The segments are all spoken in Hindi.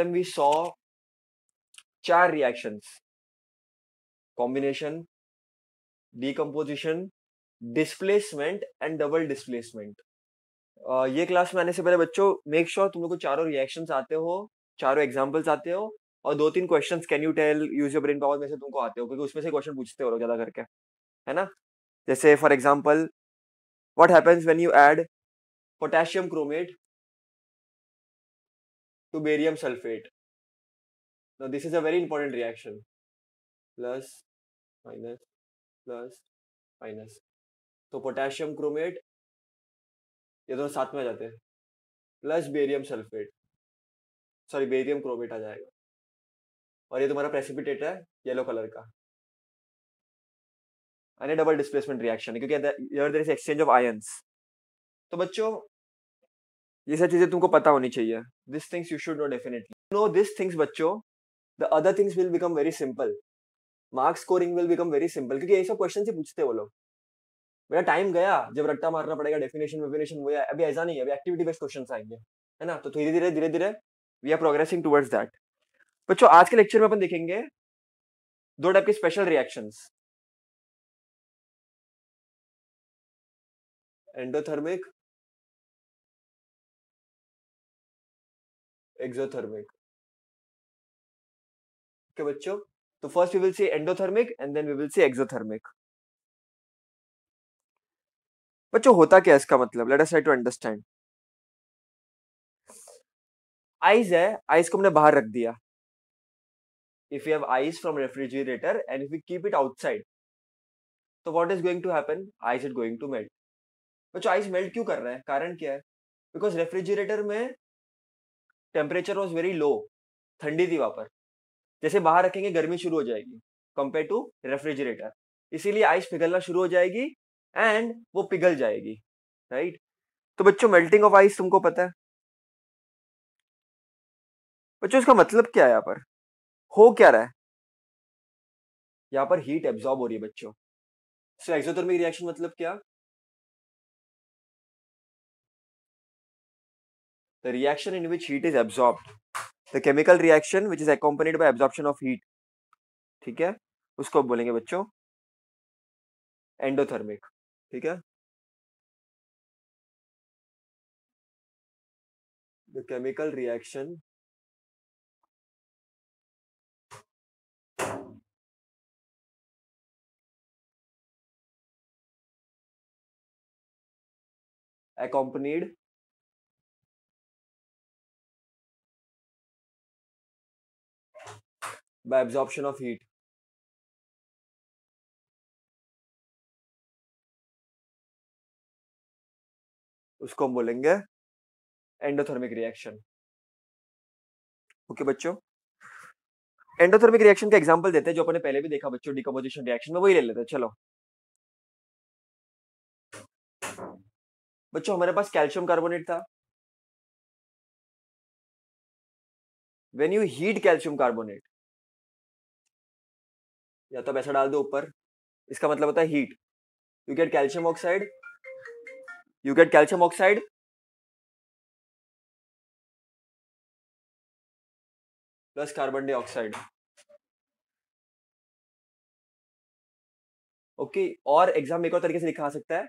टाइम वी सॉ चार reactions combination decomposition displacement and double displacement ये क्लास में आने से पहले बच्चों मेक श्योर sure तुम लोग को चारों रिएक्शन आते हो चारों एग्जाम्पल्स आते हो और दो तीन question can you tell use your brain power में से तुमको आते हो क्योंकि उसमें से क्वेश्चन पूछते हो ज्यादा करके है ना जैसे for example what happens when you add potassium chromate to barium sulfate. Now this is a very important reaction. Plus, minus, plus, minus. तो पोटेशियम क्रोमेट ये दोनों साथ में आ जाते हैं plus barium sulphate sorry barium chromate आ जाएगा और ये तुम्हारा प्रेसिपिटेट है येलो कलर का एंड डबल डिस्प्लेसमेंट रिएक्शन क्योंकि एक्सचेंज ऑफ आयंस तो बच्चों ये सब चीजें तुमको पता होनी चाहिए this things you should know definitely know this things बच्चों the other things will become very simple marks scoring will become very simple क्योंकि ये सब क्वेश्चन ही पूछते वो लोग मेरा टाइम गया जब रट्टा मारना पड़ेगा डेफिनेशन वेफिनेशन वो अभी ऐसा नहीं है अभी एक्टिविटी बेस्ड क्वेश्चन आएंगे है ना तो धीरे धीरे धीरे धीरे we are progressing towards that बच्चों आज के लेक्चर में अपन देखेंगे दो टाइप के special reactions endothermic exothermic okay, बच्चों तो first we will see endothermic and then we will see exothermic बच्चों होता क्या है इसका मतलब let us to understand ice है आइस को हमने बाहर रख दिया if you have ice from refrigerator and if you keep it outside तो what is going to happen ice is going to melt बच्चों आइस मेल्ट क्यों कर रहे हैं कारण क्या है बिकॉज रेफ्रिजरेटर में टेम्परेचर वॉज वेरी लो ठंडी थी वहाँ पर जैसे बाहर रखेंगे गर्मी शुरू हो जाएगी कंपेयर टू रेफ्रिजरेटर इसीलिए आइस पिघलना शुरू हो जाएगी एंड वो पिघल जाएगी राइट right? तो बच्चों मेल्टिंग ऑफ आइस तुमको पता है बच्चों इसका मतलब क्या है यहाँ पर हो क्या रहा है यहाँ पर हीट एब्जॉर्ब हो रही है बच्चों सो एक्सोथर्मिक रिएक्शन मतलब क्या the reaction in which heat is absorbed the chemical reaction which is accompanied by absorption of heat ठीक है उसको बोलेंगे बच्चों एंडोथर्मिक ठीक है the chemical reaction accompanied by absorption of heat. उसको हम बोलेंगे एंडोथर्मिक रिएक्शन ओके बच्चों एंडोथर्मिक रिएक्शन का एग्जांपल देते हैं जो अपने पहले भी देखा बच्चों डिकम्पोजिशन रिएक्शन में वही ले लेते हैं चलो बच्चों हमारे पास कैल्शियम कार्बोनेट था when you heat calcium carbonate या तो पैसा ऐसा डाल दो ऊपर इसका मतलब होता है heat you get calcium oxide you get calcium oxide plus carbon dioxide okay और एग्जाम एक और तरीके से लिखा आ सकता है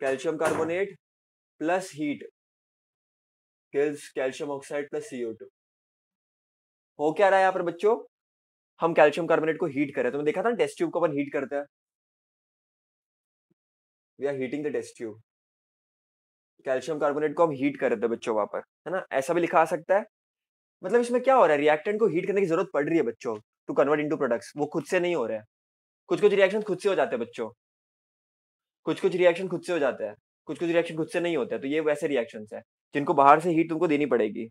calcium carbonate plus heat calcium oxide plus C O two क्या रहा है यहाँ पर बच्चों हम कैल्शियम कार्बोनेट को हीट करें तुमने मैं देखा था टेस्ट ट्यूब को अपन हीट करते हैं we are heating the test tube calcium carbonate को हम हीट कर रहे थे बच्चों वहां पर है ना ऐसा भी लिखा आ सकता है मतलब इसमें क्या हो रहा है रिएक्टेंट को हीट करने की जरूरत पड़ रही है बच्चों टू कन्वर्ट इनटू प्रोडक्ट्स वो खुद से नहीं हो रहे हैं कुछ कुछ रिएक्शन खुद से हो जाते हैं बच्चों कुछ कुछ रिएक्शन खुद से हो जाते हैं कुछ कुछ रिएक्शन खुद से नहीं होता है तो ये वैसे रिएक्शन है जिनको बाहर से हीट तुमको देनी पड़ेगी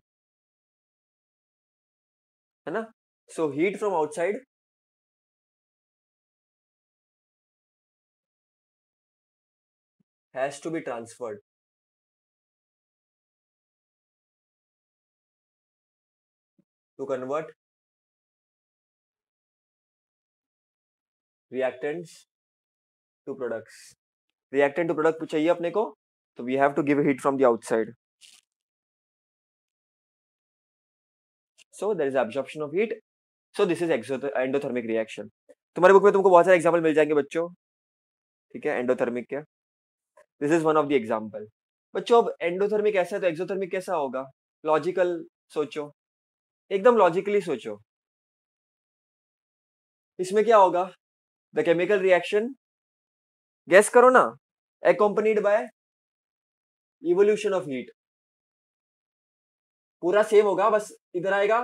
है ना So heat from outside. has to be transferred to convert reactants to products reactant to product चाहिए अपने को तो we have to give heat from the outside so there is absorption of heat so this is endothermic reaction तुम्हारे बुक में तुमको बहुत सारे एग्जाम्पल मिल जाएंगे बच्चों ठीक है एंडोथर्मिक के this is one of the example बच्चों अब एंडोथर्मिक ऐसा है तो एक्सोथर्मिक कैसा होगा लॉजिकल सोचो एकदम लॉजिकली सोचो इसमें क्या होगा द केमिकल रिएक्शन गैस करो ना accompanied by evolution of heat पूरा सेम होगा बस इधर आएगा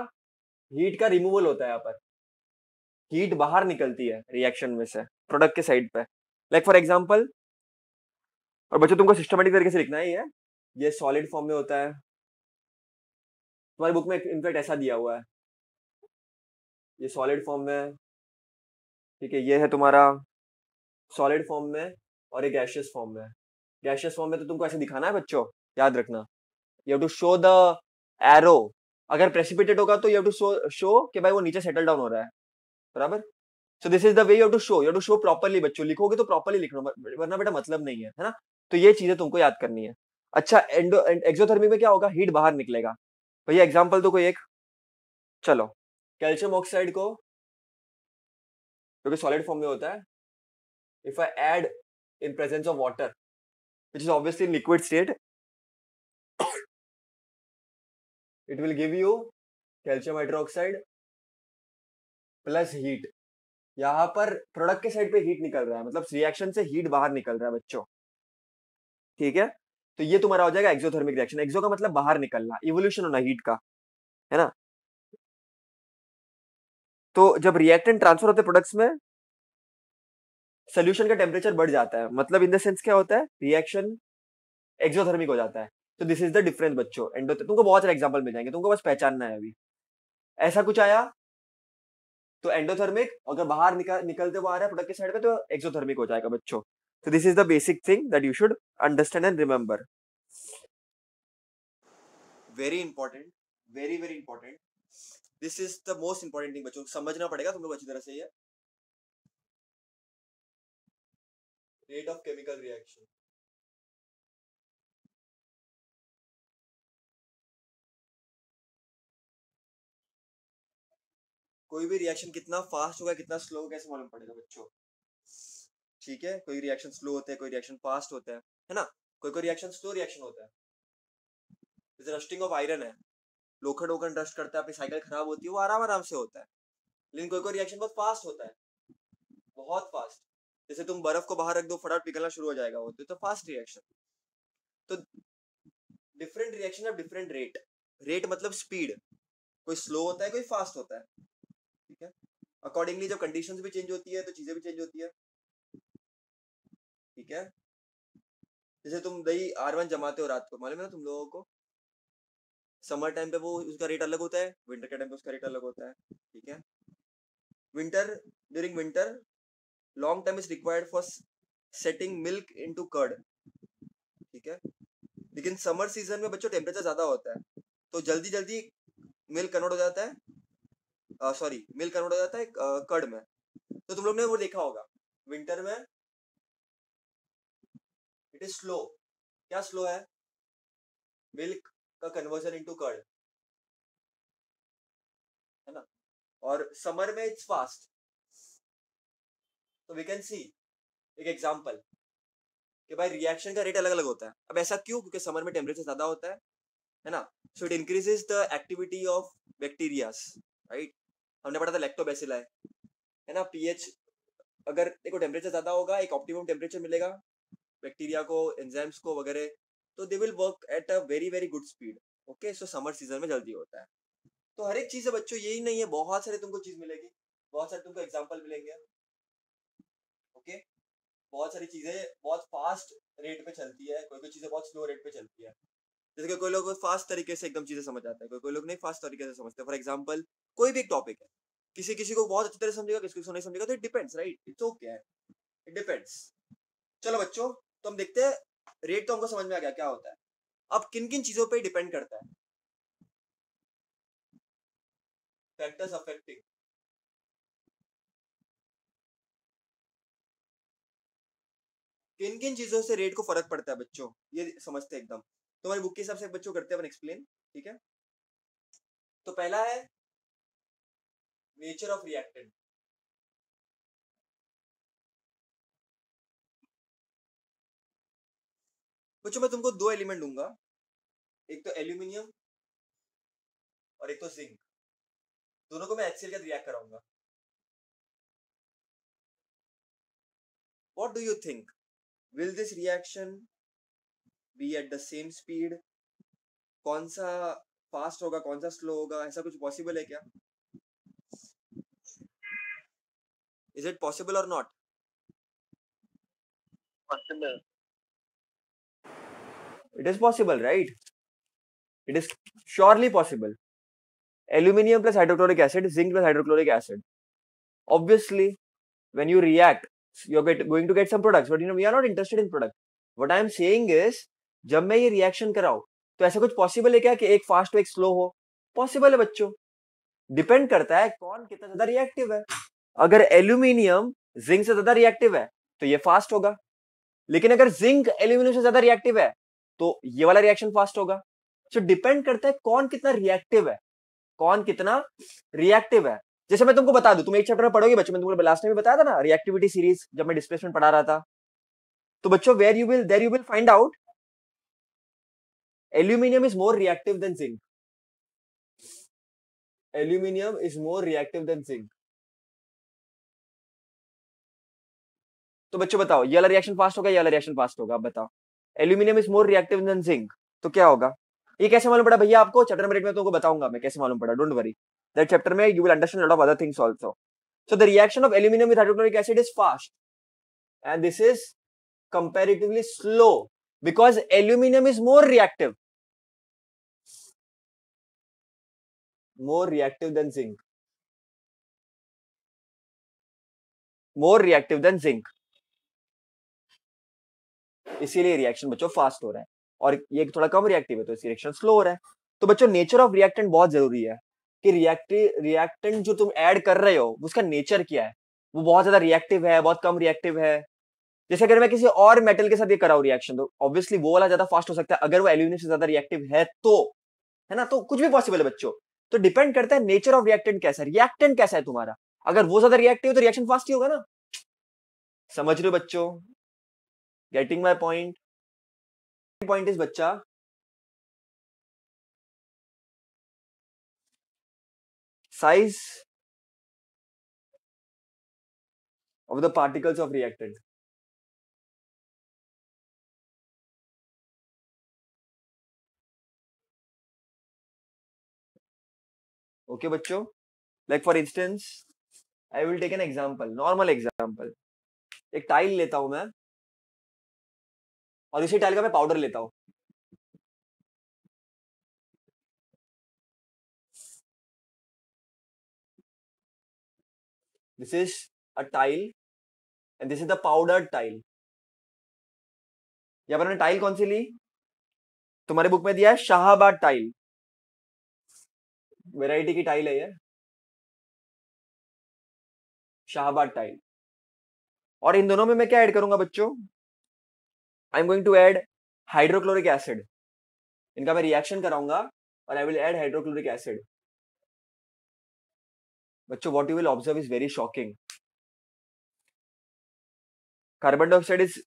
हीट का रिमूवल होता है यहाँ पर हीट बाहर निकलती है रिएक्शन में से प्रोडक्ट के साइड पे लाइक फॉर एग्जाम्पल और बच्चों तुमको सिस्टमेटिक तरीके से लिखना ही है ये सॉलिड फॉर्म में होता है तुम्हारी बुक में इनफैक्ट ऐसा दिया हुआ है ये सॉलिड फॉर्म में ठीक है ये है तुम्हारा सॉलिड फॉर्म में और ये गैशियस फॉर्म में गैशियस फॉर्म में तो तुमको ऐसे दिखाना है बच्चों याद रखना you to show the arrow अगर प्रेसिपिटेट होगा तो यू टू शो शो कि भाई वो नीचे सेटल डाउन हो रहा है बराबर so this is the way you to show you to show properly बच्चों लिखोगे तो प्रॉपरली लिखो वरना बेटा मतलब नहीं है है ना तो ये चीजें तुमको याद करनी है अच्छा एंडो एक्सोथर्मी में क्या होगा हीट बाहर निकलेगा भैया एग्जाम्पल तो कोई एक चलो कैल्शियम ऑक्साइड को क्योंकि सॉलिड फॉर्म में होता है if I add in presence of water which is obviously liquid state it will give you calcium hydroxide plus heat यहाँ पर प्रोडक्ट के साइड पे हीट निकल रहा है मतलब रिएक्शन से हीट बाहर निकल रहा है बच्चों ठीक है तो ये तुम्हारा हो जाएगा एक्सोथर्मिक रिएक्शन एक्सो का मतलब बाहर निकलना इवोल्यूशन होना हीट का है ना तो जब रिएक्टेंट ट्रांसफर होते प्रोडक्ट्स में सोल्यूशन का टेम्परेचर बढ़ जाता है मतलब इन द सेंस क्या होता है रिएक्शन एक्सोथर्मिक हो जाता है तो दिस इज द डिफरेंस बच्चों एंड तुमको बहुत सारे एग्जाम्पल मिल जाएंगे तुमको बस पहचानना है अभी ऐसा कुछ आया तो एंडोथर्मिक अगर बाहर निकल निकलते हुए आ रहा है प्रोडक्ट के साइड पे तो एक्सोथर्मिक हो जाएगा बच्चों तो this is the basic thing that you should understand and remember very important very very important this is the most important thing बच्चों समझना पड़ेगा तुम लोग अच्छी तरह से ये रेट ऑफ केमिकल रिएक्शन कोई भी रिएक्शन कितना फास्ट होगा कितना स्लो होगा कैसे मालूम पड़ेगा बच्चों ठीक है कोई रिएक्शन स्लो होते हैं कोई रिएक्शन फास्ट होता है है ना कोई कोई रिएक्शन स्लो रिएक्शन होता है जैसे रस्टिंग ऑफ आयरन है लोखंड ओखंड रस्ट करता है आपकी साइकिल खराब होती है वो आराम आराम से होता है लेकिन कोई कोई रिएक्शन बहुत फास्ट होता है बहुत फास्ट जैसे तुम बर्फ को बाहर रख दो फटाफट पिघलना शुरू हो जाएगा वो तो फास्ट रिएक्शन तो different reaction of different rate rate मतलब स्पीड कोई स्लो होता है कोई फास्ट होता है ठीक है अकॉर्डिंगली जब कंडीशन भी चेंज होती है तो चीजें भी चेंज होती है ठीक है जैसे तुम दही आर वन जमाते हो रात को मालूम है ना तुम लोगों को समर टाइम पे वो उसका रेट अलग होता है विंटर के टाइम पे उसका रेट अलग होता है ठीक है winter during winter long time is required for setting milk into curd ठीक है लेकिन समर सीजन में बच्चों टेम्परेचर ज्यादा होता है तो जल्दी जल्दी मिल्क कन्वर्ट हो जाता है सॉरी मिल्क कन्वर्ट हो जाता है कड़ में तो तुम लोग ने वो देखा होगा विंटर में इट इज स्लो क्या स्लो है मिल्क का कन्वर्जन इनटू कर्ड है ना और समर में इट्स फास्ट तो वी कैन सी एक एग्जांपल कि भाई रिएक्शन का रेट अलग अलग होता है अब ऐसा क्यों क्योंकि समर में टेम्परेचर ज्यादा होता है है ना so it increases the activity of bacterias right हमने पढ़ा था लेक्टोबेसिल है है ना पीएच अगर देखो टेम्परेचर ज़्यादा होगा एक ऑप्टिमम टेम्परेचर मिलेगा बैक्टीरिया को एंजाइम्स को वगैरह तो they will work at a very very good speed okay so summer season में जल्दी होता है तो हर एक चीज़ है बच्चों यही नहीं है बहुत सारे तुमको चीज़ मिलेगी बहुत सारे तुमको एग्जाम्पल मिलेंगे ओके बहुत सारी चीज़ें बहुत फास्ट रेट पे चलती है कोई कोई चीज़ें बहुत स्लो रेट पे चलती है जैसे कि कोई लोग फास्ट तरीके से एकदम चीज़ें समझ आते हैं कोई कोई लोग नहीं फास्ट तरीके से समझते फॉर एग्जाम्पल कोई भी एक टॉपिक है किसी किसी को बहुत अच्छी तरह समझेगा किसी को नहीं समझेगा तो it depends right it's okay it depends चलो बच्चों तो हम देखते हैं रेट तो हमको समझ में आ गया क्या होता है अब किन किन चीजों पे डिपेंड करता है फैक्टर्स अफेक्टिंग किन किन चीजों से रेट को फर्क पड़ता है बच्चों ये समझते एकदम तो हमारी बुक के हिसाब से बच्चों करते हैं अपन एक्सप्लेन ठीक है तो पहला है नेचर ऑफ रिएक्टेंट बच्चों मैं तुमको दो एलिमेंट दूंगा एक तो एल्यूमिनियम और एक तो जिंक दोनों को मैं एक्सेल के रिएक्ट कराऊंगा what do you think will this reaction be at the same speed कौन सा फास्ट होगा कौन सा स्लो होगा ऐसा कुछ पॉसिबल है क्या Is it possible or not? Possible. It is possible, right? It is surely possible. Aluminium plus hydrochloric acid, zinc plus hydrochloric acid. Obviously, when you react, you're going to get some products, but you know, we are not interested in product. What I am saying is, जब मैं ये रिएक्शन कराऊ तो ऐसा कुछ पॉसिबल है क्या कि एक फास्ट और एक स्लो हो पॉसिबल है बच्चों डिपेंड करता है कौन कितना ज्यादा रिएक्टिव है अगर एल्यूमिनियम जिंक से ज्यादा रिएक्टिव है तो ये फास्ट होगा लेकिन अगर जिंक एल्यूमिनियम से ज्यादा रिएक्टिव है तो ये वाला रिएक्शन फास्ट होगा सो डिपेंड करता है कौन कितना रिएक्टिव है कौन कितना रिएक्टिव है जैसे मैं तुमको बता दूं तुम एक चैप्टर में पढ़ोगे बच्चों में तुमको लास्ट में भी बताया था ना रिएक्टिविटी सीरीज जब मैं डिस्प्लेसमेंट पढ़ा रहा था तो बच्चों where you will there you will find out aluminium is more reactive than zinc aluminium is more reactive than zinc तो बच्चों बताओ ये वाला रिएक्शन फास्ट होगा ये वाला रिएक्शन फास्ट होगा बताओ aluminium is more reactive than zinc तो क्या होगा ये कैसे मालूम पड़ा भैया आपको चैप्टर नंबर 8 में तुमको तो बताऊंगा मैं कैसे मालूम पड़ा डोंट वरी दैट चैप्टर में you will understand lot of other things also so the reaction of aluminium with hydrochloric acid is fast and this is comparatively slow because aluminium is more reactive more reactive than zinc more reactive than zinc इसीलिए रिएक्शन बच्चों फास्ट हो रहे हैं और ये थोड़ा कम रिएक्टिव है तो इसकी रिएक्शन स्लो हो रहा है तो बच्चों नेचर ऑफ रिएक्टेंट बहुत जरूरी है कि रिएक्टिव रिएक्टेंट जो तुम ऐड कर रहे हो उसका नेचर क्या है वो बहुत ज्यादा रिएक्टिव है बहुत कम रिएक्टिव है जैसे अगर मैं किसी और मेटल के साथ ये कराऊ रिएक्शन तो ऑब्वियसली वो वाला ज्यादा फास्ट हो सकता है अगर वो एल्यूमिनियम से ज्यादा रिएक्टिव है तो है ना तो कुछ भी पॉसिबल है बच्चों तो डिपेंड करता है नेचर ऑफ रिएक्टेंट कैसा है रिएक्टेंट कैसा है तुम्हारा अगर वो ज्यादा रिएक्टिव तो रिएक्शन फास्ट ही होगा ना समझ रहे हो बच्चों getting my point point is बच्चा size of the particles of reactant okay बच्चों like for instance I will take an example normal example एक टाइल लेता हूं मैं और इसी टाइल का मैं पाउडर लेता this is a tile and this is the powder tile यहां पर मैंने टाइल कौन सी ली तुम्हारे बुक में दिया है शाहबाद टाइल वेराइटी की टाइल है ये शाहबाद टाइल और इन दोनों में मैं क्या ऐड करूंगा बच्चों I am going to add hydrochloric acid इनका मैं रिएक्शन कराऊंगा और I will add hydrochloric acid बच्चों what you will observe is very shocking carbon dioxide is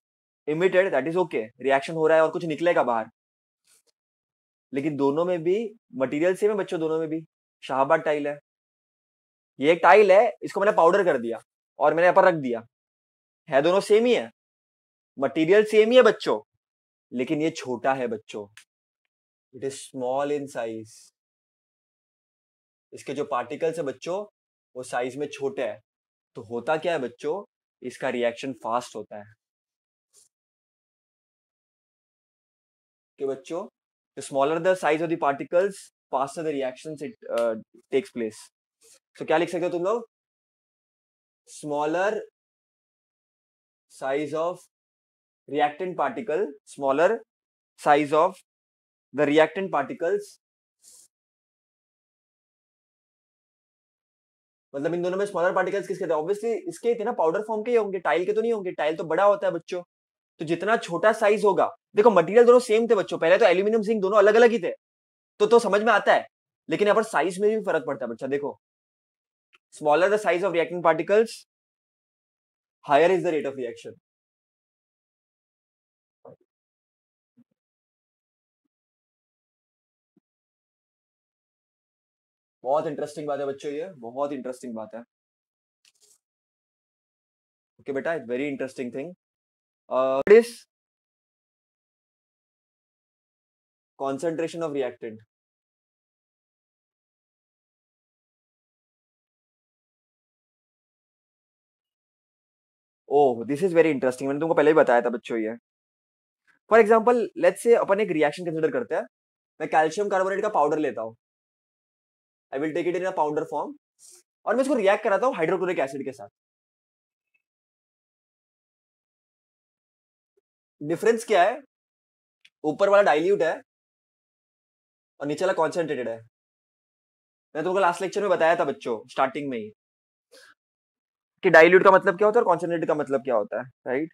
emitted that is okay reaction हो रहा है और कुछ निकलेगा बाहर लेकिन दोनों में भी मटेरियल सेम है बच्चों दोनों में भी शाहबाद टाइल है ये एक टाइल है इसको मैंने पाउडर कर दिया और मैंने यहाँ पर रख दिया है दोनों सेम ही है मटेरियल सेम ही है बच्चों लेकिन ये छोटा है बच्चों it is small in size इसके जो पार्टिकल्स है बच्चों वो साइज में छोटे हैं तो होता क्या है बच्चों इसका रिएक्शन फास्ट होता है कि बच्चों the smaller the size of the particles faster the reactions it uh, takes place तो क्या लिख सकते हो तुम लोग smaller size of reactant particle smaller size of the reactant particles मतलब इन दोनों में स्मॉलर पार्टिकल्स किसके थे ऑब्वियसली इसके थे ना पाउडर फॉर्म के ही होंगे टाइल के तो नहीं होंगे टाइल तो बड़ा होता है बच्चों तो जितना छोटा साइज होगा देखो मटेरियल दोनों सेम थे बच्चों पहले तो एल्यूमिनियम जिंक दोनों अलग अलग ही थे तो तो समझ में आता है लेकिन यहाँ पर साइज में भी फर्क पड़ता है बच्चा देखो smaller the size of reacting particles higher is the rate of reaction बहुत इंटरेस्टिंग बात है बच्चों ये बहुत इंटरेस्टिंग बात है ओके बेटा very interesting thing concentration of reactant oh this is very interesting मैंने तुमको पहले ही बताया था बच्चों ये फॉर एग्जाम्पल लेट्स से अपन एक रिएक्शन कंसिडर करते हैं मैं कैल्शियम कार्बोनेट का पाउडर लेता हूँ I will take it in a powder form और मैं इसको रिएक्ट कराता हूँ हाइड्रोक्लोरिक एसिड के साथ डिफरेंस क्या है ऊपर वाला डाइल्यूट है और नीचे वाला कॉन्सेंट्रेटेड है मैं तुमको लास्ट लेक्चर में बताया था बच्चों स्टार्टिंग में ही कि डाइल्यूट का मतलब क्या होता है और कॉन्सेंट्रेटेड का मतलब क्या होता है राइट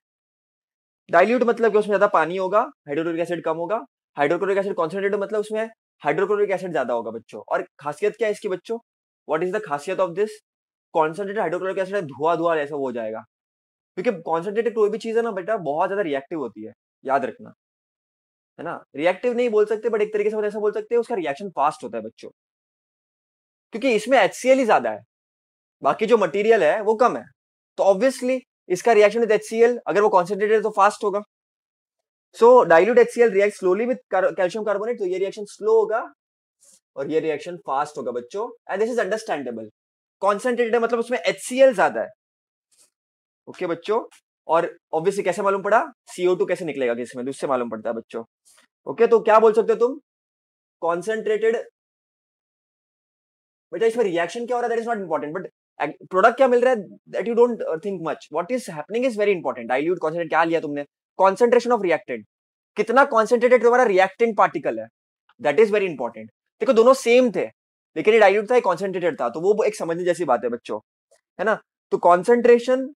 डाइल्यूट मतलब कि उसमें ज्यादा पानी होगा हाइड्रोक्लोरिक एसिड कम होगा हाइड्रोक्लोरिक एसिड कॉन्सेंट्रेटेड मतलब उसमें हाइड्रोक्लोरिक एसिड ज्यादा होगा बच्चों और खासियत क्या है इसकी बच्चों व्हाट इज द खासियत of this concentrated hydrochloric acid धुआं धुआं ऐसा हो जाएगा क्योंकि कॉन्सेंट्रेटेड कोई भी चीज है ना बेटा बहुत ज्यादा रिएक्टिव होती है याद रखना है ना रिएक्टिव नहीं बोल सकते बट एक तरीके से ऐसा बोल सकते हैं उसका रिएक्शन फास्ट होता है बच्चों क्योंकि इसमें एच ही ज्यादा है बाकी जो मटेरियल है वो कम है तो ऑब्वियसली इसका रिएक्शन विद एच अगर वो कॉन्सेंट्रेटेड है तो फास्ट होगा so dilute L react slowly with calcium carbonate तो ये रिएक्शन स्लो होगा और ये रिएक्शन फास्ट होगा बच्चों and this is understandable concentrated मतलब उसमें एल ज्यादा है ओके okay, बच्चों और ऑब्वियसली कैसे मालूम पड़ा टू कैसे निकलेगा किसमें तो उससे मालूम पड़ता है बच्चों ओके okay, तो क्या बोल सकते हो तुम कॉन्सेंट्रेटेड बेटा इसमें रिएक्शन क्या हो रहा है that is not important but product क्या मिल रहा है that you don't think much what is happening is very important dilute concentrate क्या लिया तुमने कॉन्सेंट्रेशन ऑफ रिएक्टेंट कितना कॉन्सेंट्रेटेड तुम्हारा रिएक्टेंट पार्टिकल है दैट इज वेरी इंपॉर्टेंट देखो दोनों सेम थे लेकिन ये डाइल्यूट था कॉन्सेंट्रेटेड था तो वो एक समझने जैसी बात है बच्चों है ना तो कॉन्सेंट्रेशन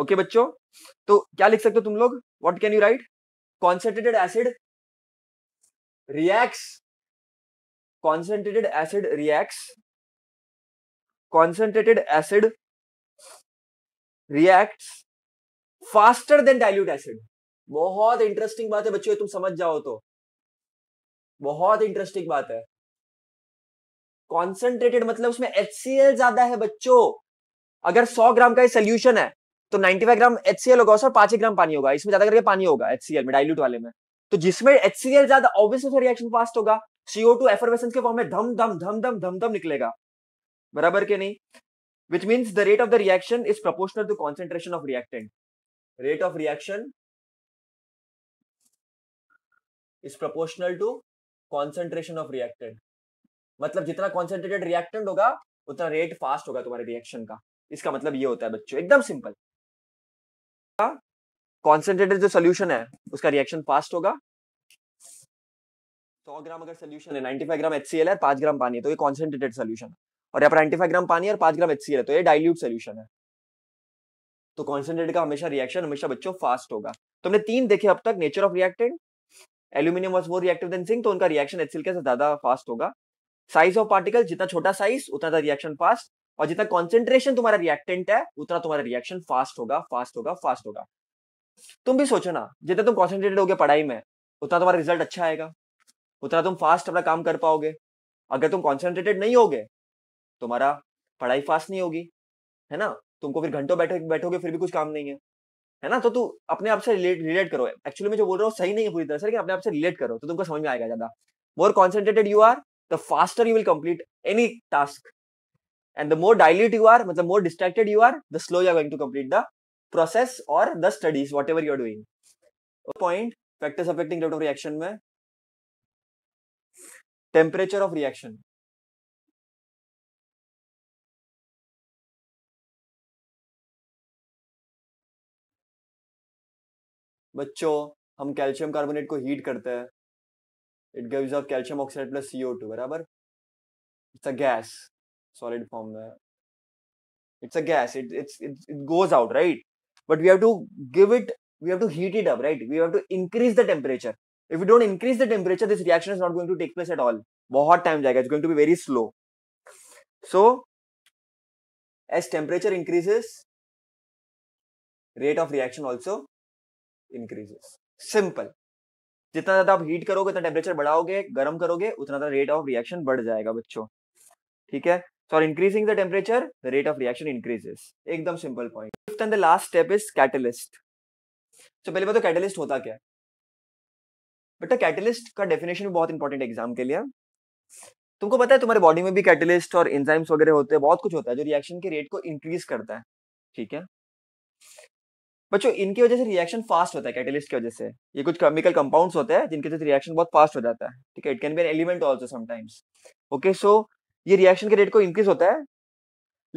ओके बच्चों तो क्या लिख सकते हो तुम लोग what can you write concentrated acid reacts concentrated acid reacts concentrated acid reacts faster than dilute acid बहुत इंटरेस्टिंग बात है बच्चों तुम समझ जाओ तो बहुत इंटरेस्टिंग बात है कॉन्सेंट्रेटेड मतलब उसमें एच ज्यादा है बच्चों अगर 100 ग्राम का ये सोल्यूशन है तो 95 ग्राम एच होगा और पांच ग्राम पानी होगा इसमें ज्यादा करके पानी होगा एच में डाइल्यूट वाले में तो जिसमें एच ज्यादा ऑब्वियसली रिएक्शन फास्ट होगा सीओ टू के फॉर्म में धम धम धम धम धम धम निकलेगा बराबर के नहीं which means the rate of the reaction is proportional to concentration of reactant rate of reaction is proportional to concentration of reactant मतलब जितना कॉन्सेंट्रेटेड रिएक्टेंट होगा उतना रेट फास्ट होगा तुम्हारे रिएक्शन का इसका मतलब ये होता है बच्चों एकदम सिंपल कॉन्सेंट्रेटेड जो सोल्यूशन है उसका रिएक्शन फास्ट होगा 100 ग्राम अगर सोल्यूशन है 95 ग्राम एच है 5 ग्राम पानी है तो ये कॉन्सेंट्रेटेड सोल्यूशन है और यहाँ पर 95 ग्राम पानी है और 5 ग्राम एच है तो ये डाइल्यूट सोल्यूशन है तो कॉन्सेंट्रेट का हमेशा रिएक्शन हमेशा बच्चों फास्ट होगा तो हमने तीन देखे अब तक nature of reactant aluminium was more reactive than zinc तो उनका रिएक्शन एचसीएल के साथ ज्यादा फास्ट होगा साइज ऑफ पार्टिकल जितना छोटा साइज उतना ज्यादा रिएक्शन फास्ट और जितना कॉन्सेंट्रेशन तुम्हारा रिएक्टेंट है उतना तुम्हारा रिएक्शन फास्ट होगा फास्ट होगा फास्ट होगा तुम भी सोचो ना जितना तुम कॉन्सेंट्रेटेड होगे पढ़ाई में उतना तुम्हारा रिजल्ट अच्छा आएगा उतना तुम फास्ट अपना काम कर पाओगे अगर तुम कॉन्सेंट्रेटेड नहीं होगे तुम्हारा पढ़ाई फास्ट नहीं होगी है ना तुमको फिर घंटों बैठे बैठोगे फिर भी कुछ काम नहीं है है ना तो तू अपने आप से रिलेट रिलेट करो एक्चुअली मैं जो बोल रहा हूँ सही नहीं है पूरी तरह से लेकिन अपने आप से रिलेट करो तो तुमको समझ में आएगा ज्यादा more concentrated you are the faster you will complete any task and the more dilute you are मतलब more distracted you are the slow you are going to complete the process और the studies whatever you are doing point factors affecting rate of reaction में टेम्परेचर ऑफ रिएक्शन बच्चों हम कैल्शियम कार्बोनेट को हीट करते हैं it gives off calcium oxide plus C O to बराबर it's a gas solid form में it's a gas it it's it goes out right but we have to give it we have to heat it up right we have to increase the temperature if you don't increase the temperature this reaction is not going to take place at all बहुत टाइम जाएगा it's going to be very slow so as temperature increases rate of reaction also increases simple जितना ज्यादा आप हीट करोगे उतना टेम्परेचर बढ़ाओगे गर्म करोगे उतना ज्यादा रेट ऑफ रिएक्शन बढ़ जाएगा बच्चों ठीक है so increasing the temperature the rate of reaction increases एकदम simple point fifth and the last step is catalyst so पहले बताओ कैटलिस्ट होता क्या बेटा कैटलिस्ट का डेफिनेशन भी बहुत इंपॉर्टेंट एग्जाम के लिए तुमको पता है तुम्हारे बॉडी में भी कैटलिस्ट और एंजाइम्स वगैरह होते हैं बहुत कुछ होता है जो रिएक्शन के रेट को इंक्रीज करता है ठीक है बच्चों इनकी वजह से रिएक्शन फास्ट होता है कैटलिस्ट की वजह से ये कुछ केमिकल कंपाउंड्स होते हैं जिनके वजह रिएक्शन बहुत फास्ट हो जाता है ठीक है it can be an element also sometimes okay so ये रिएक्शन के रेट को इंक्रीज होता है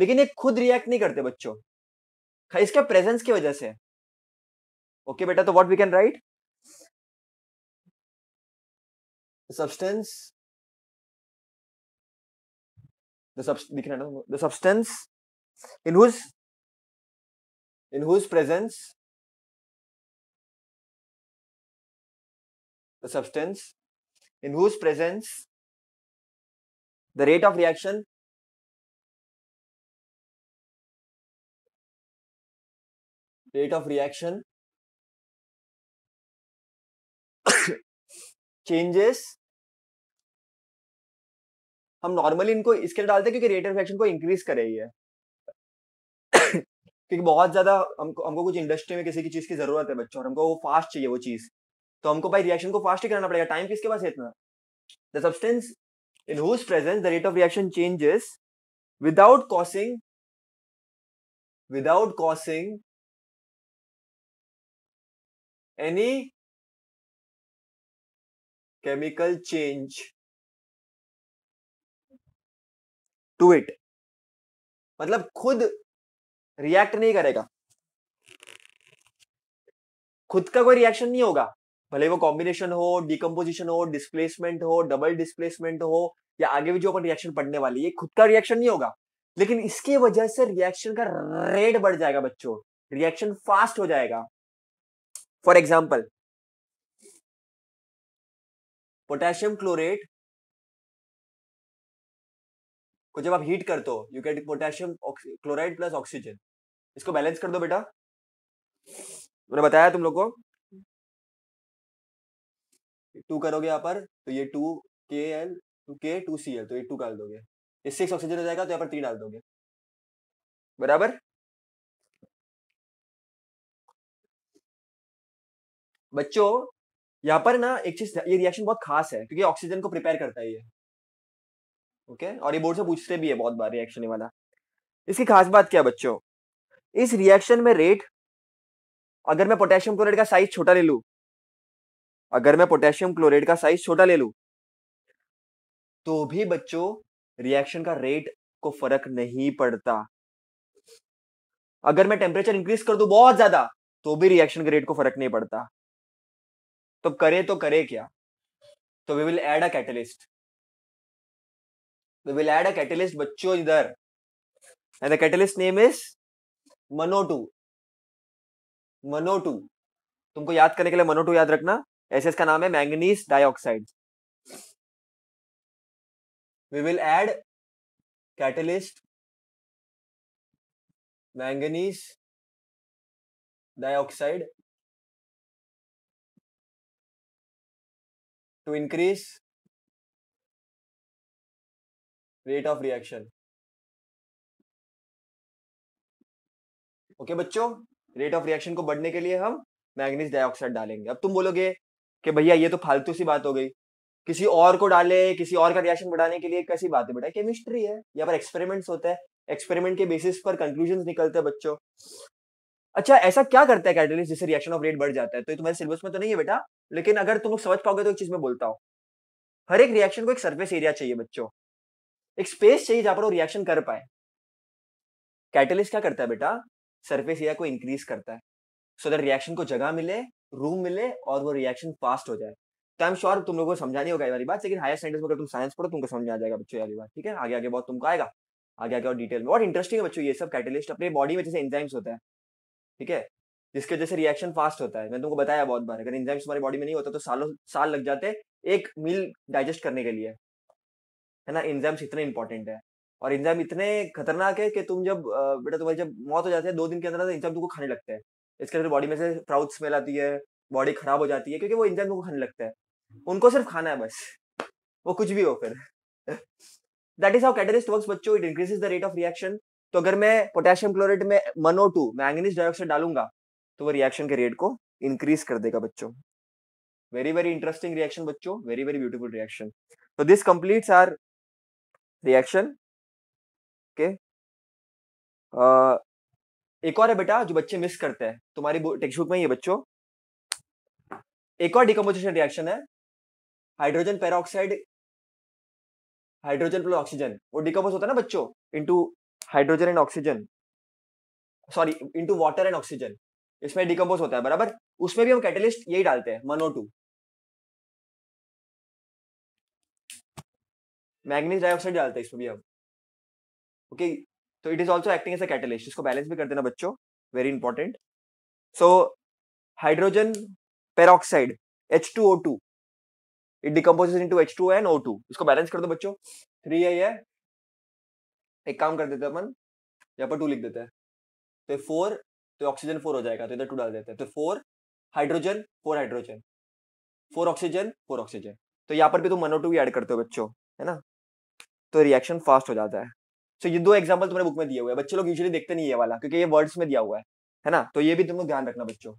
लेकिन ये खुद रिएक्ट नहीं करते बच्चों इसके प्रेजेंस की वजह से ओके okay, बेटा तो what we can write substance the the substance in whose in whose presence the substance in whose presence the rate of reaction rate of reaction changes हम नॉर्मली इनको इसके लिए डालते हैं क्योंकि रेट ऑफ रिएक्शन को इंक्रीज करेगी है क्योंकि बहुत ज्यादा हमको हमको कुछ इंडस्ट्री में किसी की चीज की जरूरत है बच्चों और हमको वो फास्ट चाहिए वो चीज तो हमको भाई रिएक्शन को फास्ट ही करना पड़ेगा टाइम किसके पास है इतना the substance in whose presence the rate of reaction changes without causing without causing any chemical change to it मतलब खुद रिएक्ट नहीं करेगा खुद का कोई रिएक्शन नहीं होगा भले वो कॉम्बिनेशन हो डिकम्पोजिशन हो डिस्प्लेसमेंट हो डबल डिस्प्लेसमेंट हो या आगे भी जो अपन रिएक्शन पढ़ने वाली है खुद का रिएक्शन नहीं होगा लेकिन इसकी वजह से रिएक्शन का रेट बढ़ जाएगा बच्चों रिएक्शन फास्ट हो जाएगा फॉर एग्जाम्पल पोटेशियम क्लोरेट को जब आप हीट करते हो you get potassium chloride plus oxygen इसको बैलेंस कर दो बेटा मैंने बताया तुम लोग को टू करोगे यहाँ पर तो ये two K L two K two C L तो ये टू डाल दोगे ये सिक्स ऑक्सीजन हो जाएगा तो यहाँ पर थ्री डाल दोगे बराबर बच्चों यहाँ पर ना एक चीज ये रिएक्शन बहुत खास है क्योंकि ऑक्सीजन को प्रिपेयर करता है ये ओके और ये बोर्ड से पूछते भी है बहुत बार रिएक्शन वाला इसकी खास बात क्या बच्चों इस रिएक्शन में रेट अगर मैं पोटेशियम क्लोराइड का साइज छोटा ले लू अगर मैं पोटेशियम क्लोराइड का साइज छोटा ले लू तो भी बच्चों रिएक्शन का रेट को फर्क नहीं पड़ता अगर मैं टेम्परेचर इंक्रीज कर दू बहुत ज्यादा तो भी रिएक्शन के रेट को फर्क नहीं पड़ता तो करे तो करे क्या तो we will add a catalyst we will add a catalyst बच्चों इधर and the catalyst name is मनोटू मनोटू तुमको याद करने के लिए मनोटू याद रखना ऐसे इसका नाम है manganese dioxide we will add catalyst manganese dioxide to increase rate of reaction okay बच्चों रेट ऑफ रिएक्शन को बढ़ने के लिए हम मैग्नीज डाइऑक्साइड डालेंगे अब तुम बोलोगे कि भैया ये तो फालतू सी बात हो गई किसी और को डाले किसी और का रिएक्शन बढ़ाने के लिए कैसी बात है बेटा केमिस्ट्री है यहाँ पर एक्सपेरिमेंट्स होता है एक्सपेरिमेंट के बेसिस पर कंक्लूजन निकलते हैं बच्चों अच्छा ऐसा क्या करता है कैटलिस्ट जिससे रिएक्शन ऑफ रेट बढ़ जाता है तो ये तुम्हारे सिलेबस में तो नहीं है बेटा लेकिन अगर तुम लोग समझ पाओगे तो एक चीज में बोलता हूँ हर एक रिएक्शन को एक सरफेस एरिया चाहिए बच्चों एक स्पेस चाहिए जहां पर वो रिएक्शन कर पाए कैटलिस्ट क्या करता है बेटा सरफेस एरिया को इंक्रीज करता है सो दैट रिएक्शन को जगह मिले रूम मिले और वो रिएक्शन फास्ट हो जाए तो आई एम श्योर तुम लोगों को समझानी होगा ये वाली बात लेकिन हायर स्टैंडर्स में अगर तुम साइंस पढ़ो तुमको समझ आ जाएगा बच्चों वाली बात ठीक है आगे आगे बहुत तुमको आएगा आगे आगे और डिटेल में बहुत इंटरेस्टिंग है बच्चों ये सब कैटलिस्ट अपने बॉडी में जैसे एंजाइम्स होता है ठीक है जिसके वजह से रिएक्शन फास्ट होता है मैंने तुमको बताया बहुत बार अगर एंजाइम्स हमारी बॉडी में नहीं होता तो सालों साल लग जाते एक मील डाइजेस्ट करने के लिए है ना एंजाइम्स इतने इंपॉर्टेंट है और इंजाम इतने खतरनाक है कि तुम जब बेटा तुम्हारी जब मौत हो जाती है दो दिन के अंदर इंजाम तुमको खाने लगता है इसके अंदर बॉडी में से प्राउड स्मेल आती है बॉडी खराब हो जाती है क्योंकि वो इंजाम तुमको खाने लगता है उनको सिर्फ खाना है बस वो कुछ भी हो फिर that is how catalyst works बच्चों it increases the rate of reaction तो अगर मैं पोटेशियम क्लोराइड में मनो टू मैंगनीज डाइऑक्साइड डालूंगा तो वो रिएक्शन के रेट को इंक्रीज कर देगा बच्चों वेरी वेरी इंटरेस्टिंग रिएक्शन बच्चों वेरी वेरी ब्यूटीफुल रिएक्शन तो this completes our reaction okay एक और है बेटा जो बच्चे मिस करते हैं तुम्हारी बुक में ये बच्चों एक और डिकम्पोजिशन रिएक्शन है hydrogen peroxide hydrogen plus oxygen वो डिकम्पोज होता है ना बच्चों into hydrogen and oxygen sorry into water and oxygen इसमें डिकम्पोज होता है बराबर उसमें भी हम कैटलिस्ट यही डालते हैं मनो टू मैग्नीज डाइऑक्साइड डालते हैं इसमें भी हम ओके तो it is also acting as a catalyst इसको बैलेंस भी कर देना बच्चों very important so hydrogen peroxide H two O two it into H two and O two इसको बैलेंस कर दो बच्चों थ्री है एक काम कर देते अपन यहाँ पर टू लिख देते हैं तो फोर तो ऑक्सीजन फोर हो जाएगा तो इधर टू डाल देते हैं तो four hydrogen four hydrogen four oxygen four oxygen तो यहाँ पर भी तुम मनो टू भी ऐड करते हो बच्चों है ना तो रिएक्शन फास्ट हो जाता है सो so, ये दो एग्जाम्पल तुम्हारे बुक में दिए हुए हैं बच्चे लोग यूजली देखते नहीं ये वाला क्योंकि ये वर्ड्स में दिया हुआ है है ना तो ये भी तुम लोग ध्यान रखना बच्चों